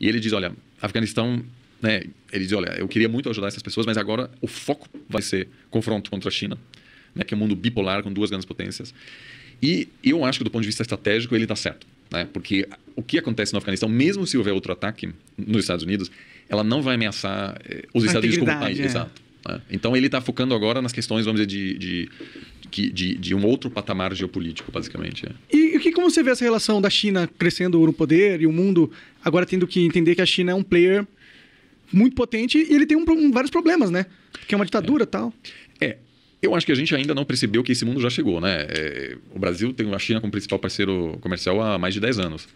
E ele diz: olha, Afeganistão né, ele diz, olha, eu queria muito ajudar essas pessoas, mas agora o foco vai ser confronto contra a China, né, que é um mundo bipolar com duas grandes potências. E eu acho que do ponto de vista estratégico ele está certo, né, porque o que acontece no Afeganistão, mesmo se houver outro ataque nos Estados Unidos, ela não vai ameaçar eh, os a Estados Unidos como país. É. Exato. Né. Então ele está focando agora nas questões, vamos dizer, de, de que, de, de, um outro patamar geopolítico, basicamente. É. e E, que como você vê essa relação da China crescendo no poder e o mundo agora tendo que entender que a China é um player muito potente e ele tem um, um, vários problemas, né? Que é uma ditadura é. tal. É. Eu acho que a gente ainda não percebeu que esse mundo já chegou, né? É, o Brasil tem a China como principal parceiro comercial há mais de 10 anos.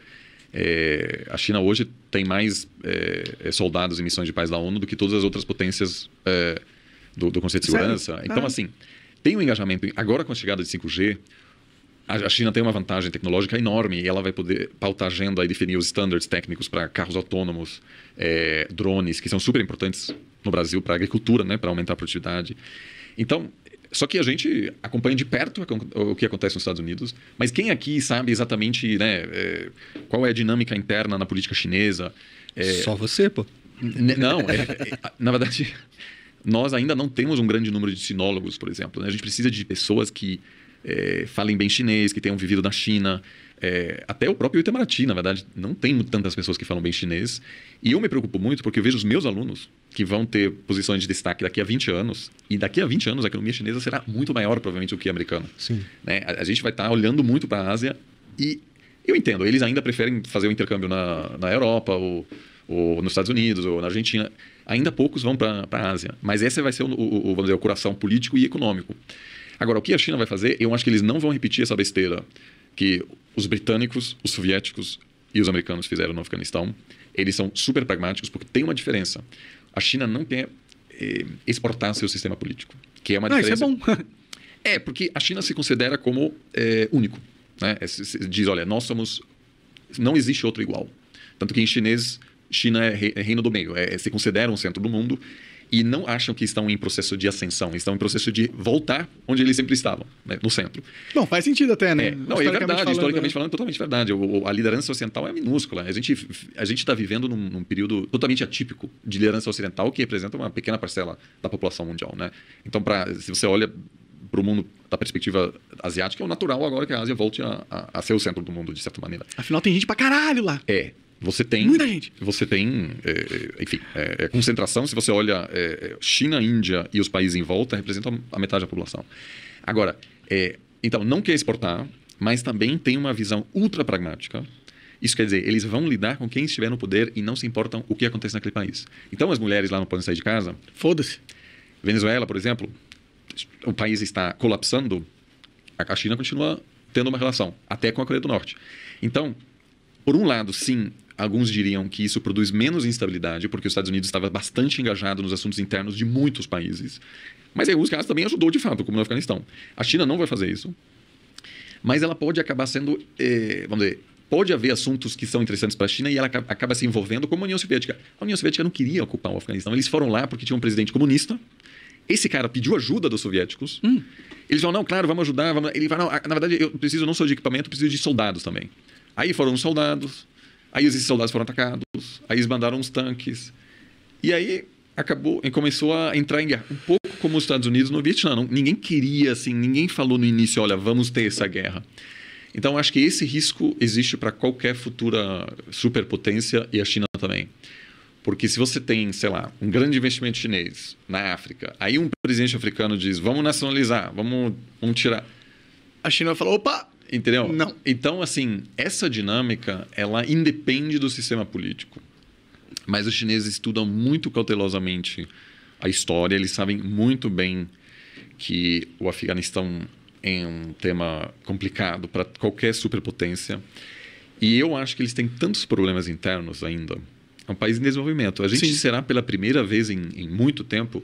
É, a China hoje tem mais é, soldados em missões de paz da ONU do que todas as outras potências é, do, do, Conselho de Sério? Segurança. Então, ah. assim, tem um engajamento. Agora, com a chegada de 5G, a China tem uma vantagem tecnológica enorme e ela vai poder pautar agenda e definir os standards técnicos para carros autônomos, é, drones, que são super importantes no Brasil para a agricultura, né, para aumentar a produtividade. Então, só que a gente acompanha de perto o que acontece nos Estados Unidos, mas quem aqui sabe exatamente né, é, qual é a dinâmica interna na política chinesa? É, Só você, pô. Não, é, é, na verdade nós ainda não temos um grande número de sinólogos, por exemplo. Né? A gente precisa de pessoas que é, falem bem chinês, que tenham vivido na China. É, até o próprio Itamaraty, na verdade, não tem tantas pessoas que falam bem chinês. E eu me preocupo muito porque eu vejo os meus alunos que vão ter posições de destaque daqui a 20 anos. E daqui a 20 anos a economia chinesa será muito maior, provavelmente, do que a americana. Sim. Né? A, a gente vai estar tá olhando muito para a Ásia e eu entendo, eles ainda preferem fazer o intercâmbio na, na Europa ou ou nos Estados Unidos, ou na Argentina. Ainda poucos vão para a Ásia. Mas esse vai ser o, o, o, vamos dizer, o coração político e econômico. Agora, o que a China vai fazer, eu acho que eles não vão repetir essa besteira que os britânicos, os soviéticos e os americanos fizeram no Afeganistão. Eles são super pragmáticos, porque tem uma diferença. A China não quer eh, exportar seu sistema político, que é uma diferença... Ah, isso é bom. é, porque a China se considera como eh, único. Né? Diz, olha, nós somos... Não existe outro igual. Tanto que em chinês China é, é, reino do meio, é, é, se consideram o centro do mundo e não acham que estão em processo de ascensão, estão em processo de voltar onde eles sempre estavam, né? no centro. Bom, faz sentido até, né? É, não, é verdade, falando, historicamente né? falando, totalmente verdade. O, a liderança ocidental é minúscula. A gente a está vivendo num, num, período totalmente atípico de liderança ocidental que representa uma pequena parcela da população mundial, né? Então, pra, se você olha para o mundo da perspectiva asiática, é o natural agora que a Ásia volte a, a, a, ser o centro do mundo, de certa maneira. Afinal, tem gente para caralho lá. É, você tem. Muita gente. Você tem. É, é enfim, é, é, concentração. Se você olha é, é, China, Índia e os países em volta, representam a metade da população. Agora, então, não quer exportar, mas também tem uma visão ultra pragmática. Isso quer dizer, eles vão lidar com quem estiver no poder e não se importam o que acontece naquele país. Então, as mulheres lá não podem sair de casa. Foda-se. Venezuela, por exemplo, o país está colapsando, a China continua tendo uma relação, até com a Coreia do Norte. Então, por um lado, sim, Alguns diriam que isso produz menos instabilidade, porque os Estados Unidos estava bastante engajado nos assuntos internos de muitos países. Mas em alguns casos também ajudou de fato, como no Afeganistão. A China não vai fazer isso. Mas ela pode acabar sendo, eh, vamos dizer, pode haver assuntos que são interessantes para a China e ela acaba se envolvendo como a União Soviética. A União Soviética não queria ocupar o Afeganistão. Eles foram lá porque tinha um presidente comunista. Esse cara pediu ajuda dos soviéticos. Hum. Eles falam, não, claro, vamos ajudar. Vamos... Ele falou: não, na verdade, eu preciso não só de equipamento, eu preciso de soldados também. Aí foram os soldados, Aí os soldados foram atacados, aí eles mandaram os tanques. E aí acabou, começou a entrar em guerra. Um pouco como os Estados Unidos no Vietnã. Não, ninguém queria, assim, ninguém falou no início, olha, vamos ter essa guerra. Então, acho que esse risco existe para qualquer futura superpotência e a China também. Porque se você tem, sei lá, um grande investimento chinês na África, aí um presidente africano diz, vamos nacionalizar, vamos, vamos tirar. A China vai falar, opa, Entendeu? Não. Então, assim, essa dinâmica, ela independe do sistema político. Mas os chineses estudam muito cautelosamente a história, eles sabem muito bem que o Afeganistão é um tema complicado para qualquer superpotência. E eu acho que eles têm tantos problemas internos ainda. É um país em desenvolvimento. A gente Sim. será pela primeira vez em, em muito tempo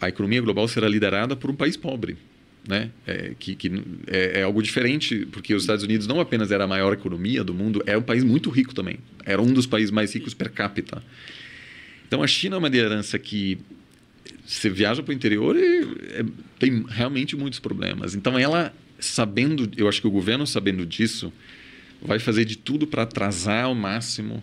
a economia global será liderada por um país pobre né? É, que, que é, é, algo diferente, porque os Estados Unidos não apenas era a maior economia do mundo, é um país muito rico também. Era um dos países mais ricos per capita. Então a China é uma liderança que você viaja para o interior e é, tem realmente muitos problemas. Então ela sabendo, eu acho que o governo sabendo disso, vai fazer de tudo para atrasar ao máximo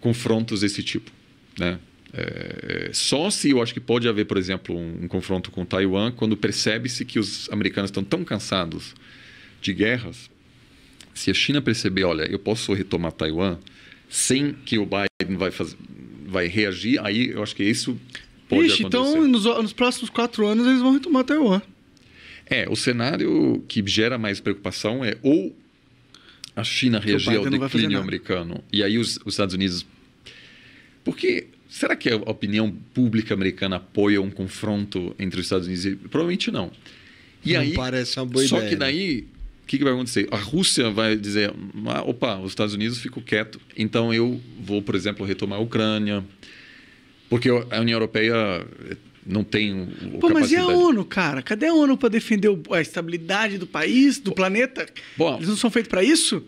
confrontos desse tipo, né? É, só se eu acho que pode haver, por exemplo, um, um confronto com Taiwan quando percebe-se que os americanos estão tão cansados de guerras. Se a China perceber, olha, eu posso retomar Taiwan sem que o Biden vai, fazer, vai reagir, aí eu acho que isso pode Ixi, então, acontecer. Então, nos, nos próximos quatro anos eles vão retomar Taiwan. É, o cenário que gera mais preocupação é ou a China reagir ao declínio americano e aí os, os Estados Unidos porque será que a opinião pública americana apoia um confronto entre os Estados Unidos e. Provavelmente não. E não aí, parece uma boa ideia. Só que né? daí, o que, que, vai acontecer? A Rússia vai dizer: ah, opa, os Estados Unidos ficam quieto, então eu vou, por exemplo, retomar a Ucrânia, porque a União Europeia eh, não tem. Pô, mas e a ONU, cara? Cadê a ONU para defender a estabilidade do país, do planeta? Bom, Eles não são feitos para isso?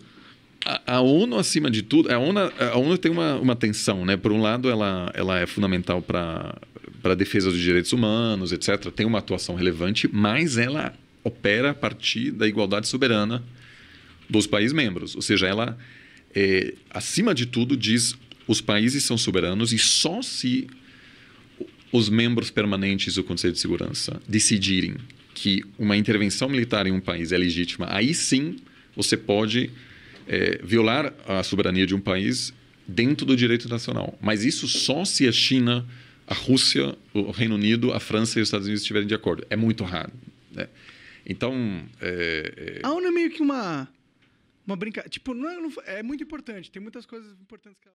A, ONU, acima de tudo, a ONU, a ONU tem uma, uma tensão, né? Por um lado, ela, ela é fundamental para a defesa dos direitos humanos, etc. Tem uma atuação relevante, mas ela opera a partir da igualdade soberana dos países membros. Ou seja, ela, é, acima de tudo, diz os países são soberanos e só se os membros permanentes do Conselho de Segurança decidirem que uma intervenção militar em um país é legítima, aí sim você pode é, violar a soberania de um país dentro do direito nacional. Mas isso só se a China, a Rússia, o Reino Unido, a França e os Estados Unidos estiverem de acordo. É muito raro. Né? Então. É, é... A ONU é meio que uma. Uma brincadeira. Tipo, não é, não é muito importante. Tem muitas coisas importantes que